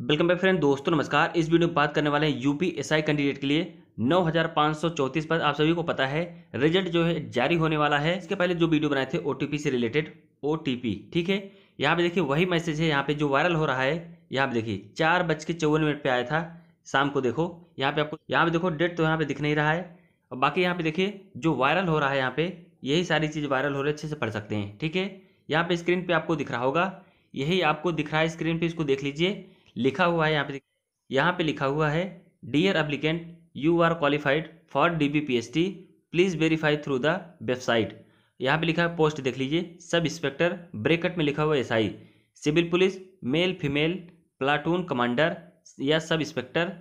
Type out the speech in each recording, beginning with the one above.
welcome back friend दोस्तों नमस्कार इस वीडियो में बात करने वाले हैं यूपी एसआई कैंडिडेट के लिए नौ हज़ार पाँच सौ चौंतीस पर आप सभी को पता है रिजल्ट जो है जारी होने वाला है इसके पहले जो वीडियो बनाए थे ओटीपी से रिलेटेड ओटीपी ठीक है यहाँ पे देखिए वही मैसेज है यहाँ पे जो वायरल हो रहा है यहाँ पे देखिए चार बज के चौवन मिनट पर आया था शाम को देखो यहाँ पे आपको यहाँ पे देखो डेट तो यहाँ पे दिख नहीं रहा है और बाकी यहाँ पे देखिए जो वायरल हो रहा है यहाँ पे यही सारी चीज़ वायरल हो रही है अच्छे से पढ़ सकते हैं ठीक है यहाँ पे स्क्रीन पे आपको दिख रहा होगा यही आपको दिख रहा है स्क्रीन पे इसको देख लीजिए लिखा हुआ है यहाँ पे यहाँ पे लिखा हुआ है dear applicant you are qualified for D B P S T please verify through the website यहाँ पे लिखा है पोस्ट देख लीजिए सब इंस्पेक्टर ब्रेकट में लिखा हुआ S I civil police male female platoon commander या sub inspector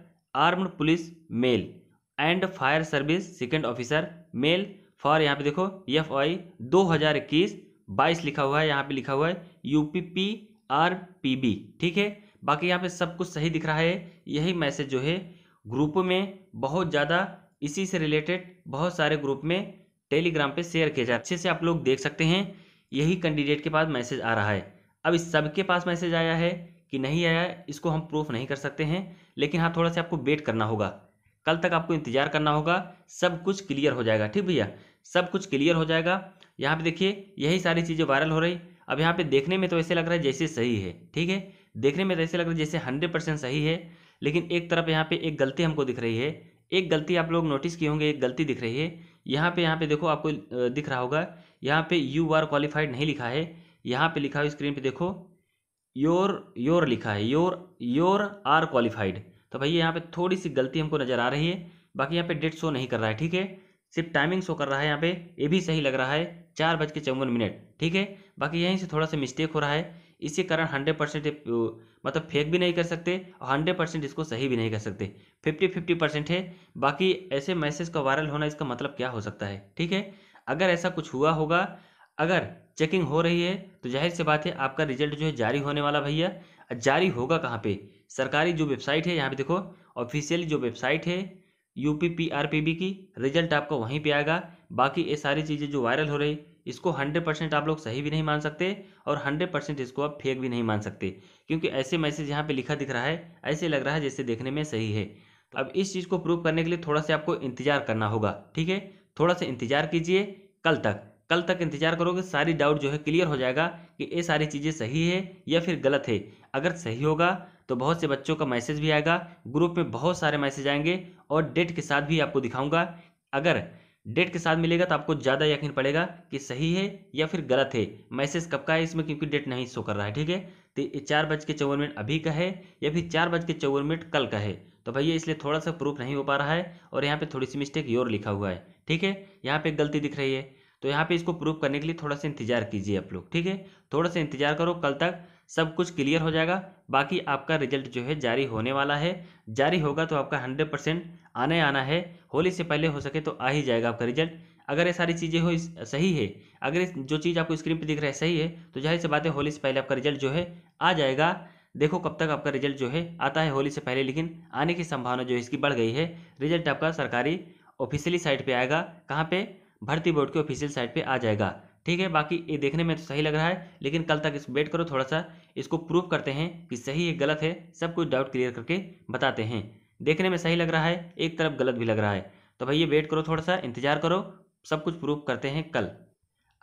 armed police male and fire service second officer male for यहाँ पे देखो एफ आई दो हज़ार इक्कीस बाईस लिखा हुआ है यहाँ पे लिखा हुआ है U P P R P B ठीक है बाकी यहाँ पे सब कुछ सही दिख रहा है यही मैसेज जो है ग्रुप में बहुत ज़्यादा इसी से रिलेटेड बहुत सारे ग्रुप में टेलीग्राम पे शेयर किया जाए अच्छे से आप लोग देख सकते हैं यही कैंडिडेट के पास मैसेज आ रहा है अब इस सब के पास मैसेज आया है कि नहीं आया इसको हम प्रूफ नहीं कर सकते हैं लेकिन हाँ थोड़ा सा आपको वेट करना होगा कल तक आपको इंतजार करना होगा सब कुछ क्लियर हो जाएगा ठीक भैया सब कुछ क्लियर हो जाएगा यहाँ पे देखिए यही सारी चीज़ें वायरल हो रही अब यहाँ पे देखने में तो ऐसे लग रहा है जैसे सही है ठीक है देखने में ऐसे लग रहा है जैसे हंड्रेड परसेंट सही है लेकिन एक तरफ यहाँ पे एक गलती हमको दिख रही है एक गलती आप लोग नोटिस किए होंगे एक गलती दिख रही है यहाँ पे यहाँ पे देखो आपको दिख रहा होगा यहाँ पे यू आर क्वालिफाइड नहीं लिखा है यहाँ पे लिखा है स्क्रीन पे देखो योर योर लिखा है योर योर आर क्वालिफाइड तो भैया यहाँ पे थोड़ी सी गलती हमको नज़र आ रही है बाकी यहाँ पे डेट शो नहीं कर रहा है ठीक है सिर्फ टाइमिंग शो कर रहा है यहाँ पे ये भी सही लग रहा है चार बज के चौवन मिनट ठीक है बाकी यहीं से थोड़ा सा मिस्टेक हो रहा है इसके कारण हंड्रेड परसेंट मतलब फेक भी नहीं कर सकते और हंड्रेड परसेंट इसको सही भी नहीं कर सकते फिफ्टी फिफ्टी परसेंट है बाकी ऐसे मैसेज का वायरल होना इसका मतलब क्या हो सकता है ठीक है अगर ऐसा कुछ हुआ होगा अगर चेकिंग हो रही है तो जाहिर सी बात है आपका रिजल्ट जो है जारी होने वाला भैया जारी होगा कहाँ पर सरकारी जो वेबसाइट है यहाँ पर देखो ऑफिशियल जो वेबसाइट है U P P R P B की रिजल्ट आपका वहीं पर आएगा बाकी ये सारी चीज़ें जो वायरल हो रही इसको 100 परसेंट आप लोग सही भी नहीं मान सकते और 100 परसेंट इसको आप फेक भी नहीं मान सकते क्योंकि ऐसे मैसेज यहाँ पे लिखा दिख रहा है ऐसे लग रहा है जैसे देखने में सही है तो अब इस चीज़ को प्रूव करने के लिए थोड़ा सा आपको इंतजार करना होगा ठीक है थोड़ा सा इंतजार कीजिए कल तक कल तक इंतजार करोगे सारी डाउट जो है क्लियर हो जाएगा कि ये सारी चीज़ें सही है या फिर गलत है अगर सही होगा तो बहुत से बच्चों का मैसेज भी आएगा ग्रुप में बहुत सारे मैसेज आएंगे और डेट के साथ भी आपको दिखाऊंगा अगर डेट के साथ मिलेगा तो आपको ज़्यादा यकीन पड़ेगा कि सही है या फिर गलत है मैसेज कब का है इसमें क्योंकि डेट नहीं शो कर रहा है ठीक है तो चार बज के चौवन मिनट अभी का है या फिर चार बज के चौवन मिनट कल का है तो भैया इसलिए थोड़ा सा प्रूफ नहीं हो पा रहा है और यहाँ पर थोड़ी सी मिस्टेक योर लिखा हुआ है ठीक है यहाँ पर गलती दिख रही है तो यहाँ पर इसको प्रूफ करने के लिए थोड़ा सा इंतजार कीजिए आप लोग ठीक है थोड़ा सा इंतजार करो कल तक सब कुछ क्लियर हो जाएगा बाकी आपका रिजल्ट जो है जारी होने वाला है जारी होगा तो आपका हंड्रेड परसेंट आना ही आना है होली से पहले हो सके तो आ ही जाएगा आपका रिजल्ट अगर ये सारी चीज़ें हो सही है अगर जो चीज़ आपको स्क्रीन पर दिख रहा है सही है तो जाहिर सी बात है होली से पहले आपका रिजल्ट जो है आ जाएगा देखो कब तक आपका रिजल्ट जो है आता है होली से पहले लेकिन आने की संभावना जो है इसकी बढ़ गई है रिजल्ट आपका सरकारी ऑफिशियली साइट पे आएगा कहाँ पे भर्ती बोर्ड के ऑफिशियल साइट पे आ जाएगा ठीक है बाकी ये देखने में तो सही लग रहा है लेकिन कल तक इस वेट करो थोड़ा सा इसको प्रूफ करते हैं कि सही है गलत है सब कुछ डाउट क्लियर करके बताते हैं देखने में सही लग रहा है एक तरफ गलत भी लग रहा है तो भाई ये वेट करो थोड़ा सा इंतजार करो सब कुछ प्रूफ करते हैं कल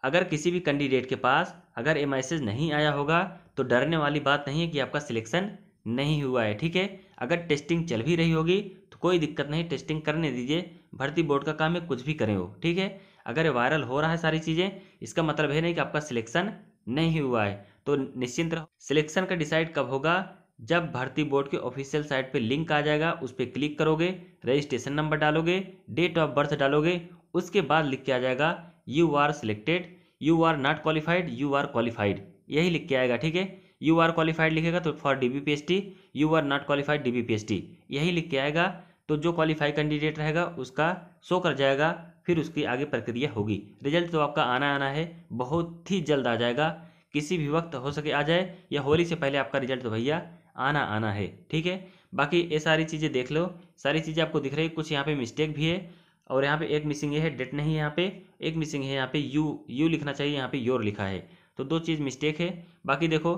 अगर किसी भी कैंडिडेट के पास अगर ये मैसेज नहीं आया होगा तो डरने वाली बात नहीं है कि आपका सिलेक्शन नहीं हुआ है ठीक है अगर टेस्टिंग चल भी रही होगी तो कोई दिक्कत नहीं टेस्टिंग करने दीजिए भर्ती बोर्ड का काम है कुछ भी करें वो ठीक है अगर वायरल हो रहा है सारी चीज़ें इसका मतलब है नहीं कि आपका सिलेक्शन नहीं हुआ है तो निश्चिंत रहो सिलेक्शन का डिसाइड कब होगा जब भर्ती बोर्ड के ऑफिशियल साइट पे लिंक आ जाएगा उस पर क्लिक करोगे रजिस्ट्रेशन नंबर डालोगे डेट ऑफ बर्थ डालोगे उसके बाद लिख के आ जाएगा you are selected you are not qualified you are qualified यही लिख के आएगा ठीक है यू आर क्वालिफाइड लिखेगा तो for D B P S T you are not qualified D B P S T यही लिख के आएगा तो जो क्वालिफाइड कैंडिडेट रहेगा उसका शो कर जाएगा फिर उसकी आगे प्रक्रिया होगी रिजल्ट तो आपका आना आना है बहुत ही जल्द आ जाएगा किसी भी वक्त हो सके आ जाए या होली से पहले आपका रिजल्ट तो भैया आना आना है ठीक है बाकी ये सारी चीज़ें देख लो सारी चीज़ें आपको दिख रही है कुछ यहाँ पे मिस्टेक भी है और यहाँ पे एक मिसिंग है डेट नहीं है यहाँ पे एक मिसिंग है यहाँ पे यू यू लिखना चाहिए यहाँ पे योर लिखा है तो दो चीज़ मिस्टेक है बाकी देखो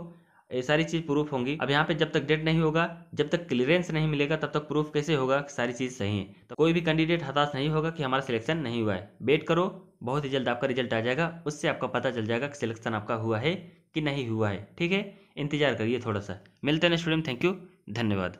ये सारी चीज़ प्रूफ होंगी अब यहाँ पे जब तक डेट नहीं होगा जब तक क्लियरेंस नहीं मिलेगा तब तक प्रूफ कैसे होगा सारी चीज़ सही है तो कोई भी कैंडिडेट हताश नहीं होगा कि हमारा सिलेक्शन नहीं हुआ है वेट करो बहुत ही जल्द आपका रिजल्ट आ जाएगा उससे आपका पता चल जाएगा कि सिलेक्शन आपका हुआ है कि नहीं हुआ है ठीक है इंतजार करिए थोड़ा सा मिलते हैं स्टूडेंट थैंक यू धन्यवाद